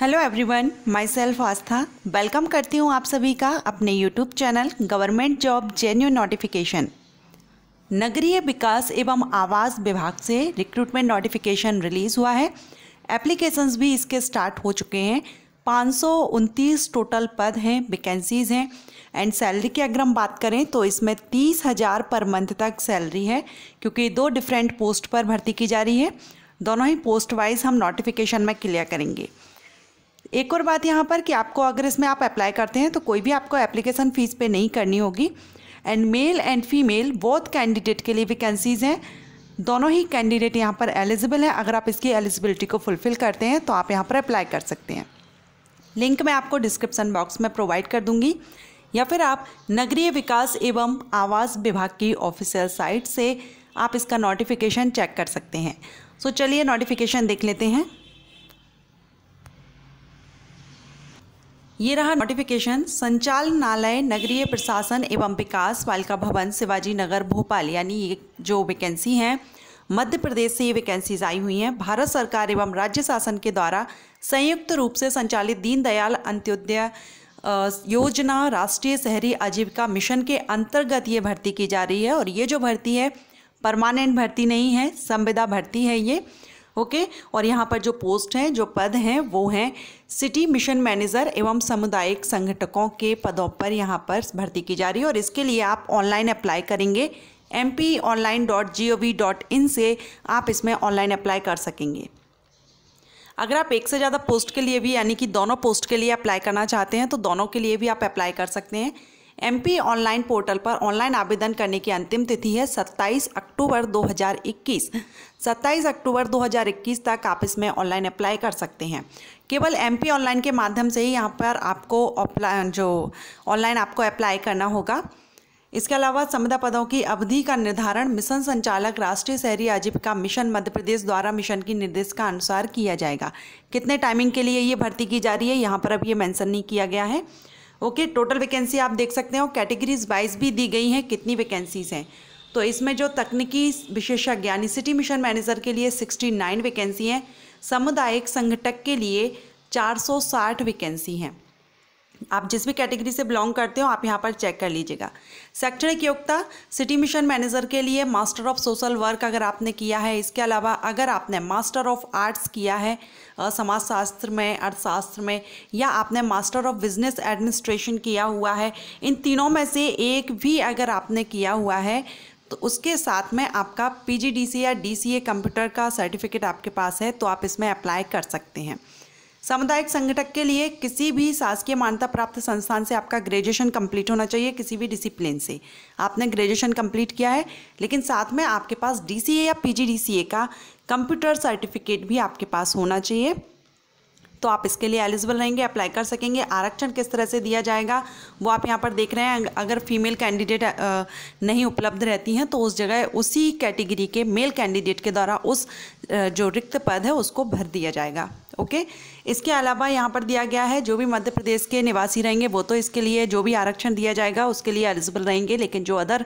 hello everyone myself Aastha welcome करती हूँ आप सभी का अपने YouTube channel government job genuine notification नगरीय विकास एवं आवास विभाग से रिक्रूटमेंट नोटिफिकेशन रिलीज़ हुआ है एप्लीकेशंस भी इसके स्टार्ट हो चुके हैं पाँच टोटल पद हैं वैकेंसीज़ हैं एंड सैलरी की अगर हम बात करें तो इसमें तीस हज़ार पर मंथ तक सैलरी है क्योंकि दो डिफरेंट पोस्ट पर भर्ती की जा रही है दोनों ही पोस्ट वाइज हम नोटिफिकेशन में क्लियर करेंगे एक और बात यहाँ पर कि आपको अगर इसमें आप अप्लाई करते हैं तो कोई भी आपको एप्लीकेशन फ़ीस पे नहीं करनी होगी and male and female both candidate के लिए वैकेंसीज़ हैं दोनों ही कैंडिडेट यहाँ पर एलिजिबल हैं अगर आप इसकी एलिजिबिलिटी को फुलफ़िल करते हैं तो आप यहाँ पर अप्लाई कर सकते हैं लिंक मैं आपको डिस्क्रिप्सन बॉक्स में प्रोवाइड कर दूँगी या फिर आप नगरीय विकास एवं आवास विभाग की ऑफिशियल साइट से आप इसका नोटिफिकेशन चेक कर सकते हैं सो so, चलिए नोटिफिकेशन देख लेते हैं ये रहा नोटिफिकेशन संचालनालय नगरीय प्रशासन एवं विकास बालिका भवन शिवाजी नगर भोपाल यानी ये जो वैकेंसी हैं मध्य प्रदेश से ये वैकेंसीज आई हुई हैं भारत सरकार एवं राज्य शासन के द्वारा संयुक्त रूप से संचालित दीनदयाल अंत्योदय योजना राष्ट्रीय शहरी आजीविका मिशन के अंतर्गत ये भर्ती की जा रही है और ये जो भर्ती है परमानेंट भर्ती नहीं है संविदा भर्ती है ये ओके और यहाँ पर जो पोस्ट हैं जो पद हैं वो हैं सिटी मिशन मैनेजर एवं सामुदायिक संगठकों के पदों पर यहाँ पर भर्ती की जा रही है और इसके लिए आप ऑनलाइन अप्लाई करेंगे M P online dot G O V dot in से आप इसमें ऑनलाइन अप्लाई कर सकेंगे अगर आप एक से ज़्यादा पोस्ट के लिए भी यानी कि दोनों पोस्ट के लिए अप्लाई करना चाहते हैं तो दोनों के लिए भी आप अप्लाई कर सकते हैं एमपी ऑनलाइन पोर्टल पर ऑनलाइन आवेदन करने की अंतिम तिथि है 27 अक्टूबर 2021 27 अक्टूबर 2021 तक आप इसमें ऑनलाइन अप्लाई कर सकते हैं केवल एमपी ऑनलाइन के माध्यम से ही यहाँ पर आपको जो ऑनलाइन आपको अप्लाई करना होगा इसके अलावा संविदा पदों की अवधि का निर्धारण मिशन संचालक राष्ट्रीय शहरी आजीविका मिशन मध्य प्रदेश द्वारा मिशन की निर्देश का अनुसार किया जाएगा कितने टाइमिंग के लिए ये भर्ती की जा रही है यहाँ पर अब ये मेंशन नहीं किया गया है ओके टोटल वैकेंसी आप देख सकते हो कैटेगरीज वाइज भी दी गई हैं कितनी वैकेंसीज़ हैं तो इसमें जो तकनीकी विशेषज्ञ यानी सिटी मिशन मैनेजर के लिए 69 वैकेंसी हैं सामुदायिक संगठक के लिए 460 वैकेंसी हैं आप जिस भी कैटेगरी से बिलोंग करते हो आप यहाँ पर चेक कर लीजिएगा शैक्षणिक योग्यता सिटी मिशन मैनेजर के लिए मास्टर ऑफ सोशल वर्क अगर आपने किया है इसके अलावा अगर आपने मास्टर ऑफ आर्ट्स किया है समाजशास्त्र में अर्थशास्त्र में या आपने मास्टर ऑफ बिजनेस एडमिनिस्ट्रेशन किया हुआ है इन तीनों में से एक भी अगर आपने किया हुआ है तो उसके साथ में आपका पी या डी कंप्यूटर का सर्टिफिकेट आपके पास है तो आप इसमें अप्लाई कर सकते हैं सामुदायिक संगठक के लिए किसी भी शासकीय मान्यता प्राप्त संस्थान से आपका ग्रेजुएशन कंप्लीट होना चाहिए किसी भी डिसिप्लिन से आपने ग्रेजुएशन कंप्लीट किया है लेकिन साथ में आपके पास डी या पी का कंप्यूटर सर्टिफिकेट भी आपके पास होना चाहिए तो आप इसके लिए एलिजिबल रहेंगे अप्लाई कर सकेंगे आरक्षण किस तरह से दिया जाएगा वो आप यहाँ पर देख रहे हैं अगर फीमेल कैंडिडेट नहीं उपलब्ध रहती हैं तो उस जगह उसी कैटेगरी के मेल कैंडिडेट के द्वारा उस जो रिक्त पद है उसको भर दिया जाएगा ओके इसके अलावा यहाँ पर दिया गया है जो भी मध्य प्रदेश के निवासी रहेंगे वो तो इसके लिए जो भी आरक्षण दिया जाएगा उसके लिए एलिजिबल रहेंगे लेकिन जो अदर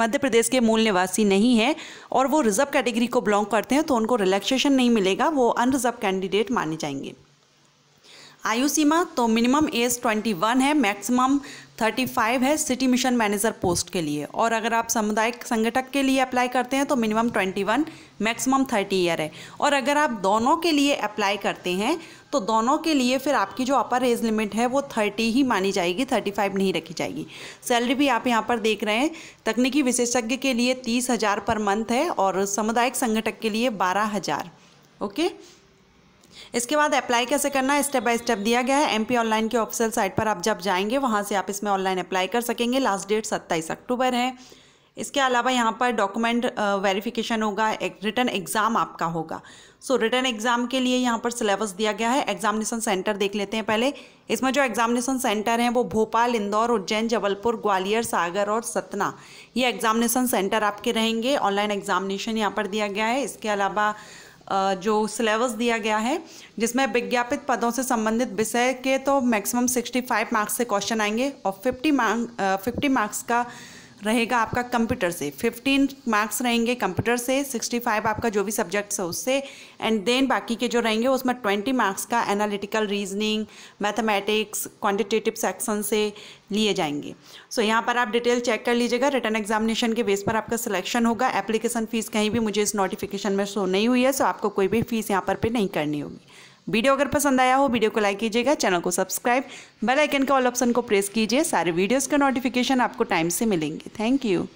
मध्य प्रदेश के मूल निवासी नहीं है और वो रिजर्व कैटेगरी को बिलोंग करते हैं तो उनको रिलैक्सेशन नहीं मिलेगा वो अनरिजर्व कैंडिडेट माने जाएंगे आयु सीमा तो मिनिमम एज 21 है मैक्सिमम 35 है सिटी मिशन मैनेजर पोस्ट के लिए और अगर आप सामुदायिक संगठक के लिए अप्लाई करते हैं तो मिनिमम 21 मैक्सिमम 30 ईयर है और अगर आप दोनों के लिए अप्लाई करते हैं तो दोनों के लिए फिर आपकी जो अपर एज लिमिट है वो 30 ही मानी जाएगी 35 नहीं रखी जाएगी सैलरी भी आप यहाँ पर देख रहे हैं तकनीकी विशेषज्ञ के लिए तीस हज़ार पर मंथ है और सामुदायिक संगठक के लिए बारह हज़ार ओके इसके बाद अप्लाई कैसे करना है स्टेप बाय स्टेप दिया गया है एमपी ऑनलाइन के ऑफिशियल साइट पर आप जब जाएंगे वहाँ से आप इसमें ऑनलाइन अप्लाई कर सकेंगे लास्ट डेट सत्ताईस अक्टूबर है इसके अलावा यहाँ पर डॉक्यूमेंट वेरिफिकेशन होगा एक रिटर्न एग्ज़ाम आपका होगा सो रिटर्न एग्ज़ाम के लिए यहाँ पर सिलेबस दिया गया है एग्जामिनेशन सेंटर देख लेते हैं पहले इसमें जो एग्जामिनेशन सेंटर हैं वो भोपाल इंदौर उज्जैन जबलपुर ग्वालियर सागर और सतना ये एग्जामिनेशन सेंटर आपके रहेंगे ऑनलाइन एग्जामिनेशन यहाँ पर दिया गया है इसके अलावा जो सिलेबस दिया गया है जिसमें विज्ञापित पदों से संबंधित विषय के तो मैक्सिमम 65 मार्क्स से क्वेश्चन आएंगे और 50 मार्क 50 मार्क्स का रहेगा आपका कंप्यूटर से फिफ्टीन मार्क्स रहेंगे कंप्यूटर से सिक्सटी फाइव आपका जो भी सब्जेक्ट्स है उससे एंड देन बाकी के जो रहेंगे उसमें ट्वेंटी मार्क्स का analytical reasoning mathematics quantitative section से लिए जाएंगे सो so, यहाँ पर आप डिटेल चेक कर लीजिएगा रिटर्न एग्जामिनेशन के बेस पर आपका सिलेक्शन होगा एप्लीकेशन फ़ीस कहीं भी मुझे इस नोटिफिकेशन में शो नहीं हुई है सो so आपको कोई भी फीस यहाँ पर पे नहीं करनी होगी वीडियो अगर पसंद आया हो वीडियो को लाइक कीजिएगा चैनल को सब्सक्राइब बेल आइकन के ऑल ऑप्शन को प्रेस कीजिए सारे वीडियोस का नोटिफिकेशन आपको टाइम से मिलेंगे थैंक यू